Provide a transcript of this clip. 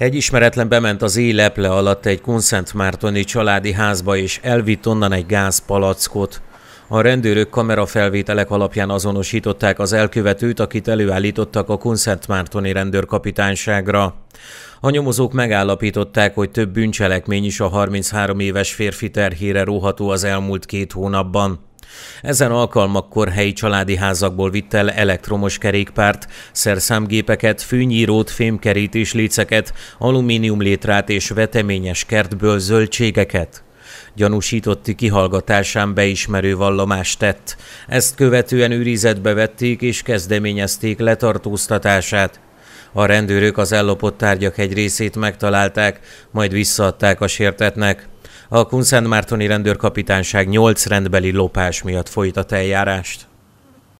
Egy ismeretlen bement az éleple alatt egy Kunszentmártoni családi házba, és elvitt onnan egy gázpalackot. A rendőrök kamerafelvételek alapján azonosították az elkövetőt, akit előállítottak a Kunszentmártoni rendőrkapitányságra. A nyomozók megállapították, hogy több bűncselekmény is a 33 éves férfi terhére róható az elmúlt két hónapban. Ezen alkalmakkor helyi családi házakból vitt el elektromos kerékpárt, szerszámgépeket, fűnyírót, fémkerítés léceket, alumínium létrát és veteményes kertből zöldségeket gyanúsítotti kihallgatásán beismerő vallomást tett. Ezt követően őrizetbe vették és kezdeményezték letartóztatását. A rendőrök az ellopott tárgyak egy részét megtalálták, majd visszaadták a sértetnek. A Kunszentmártoni rendőrkapitányság 8 rendbeli lopás miatt folytat eljárást.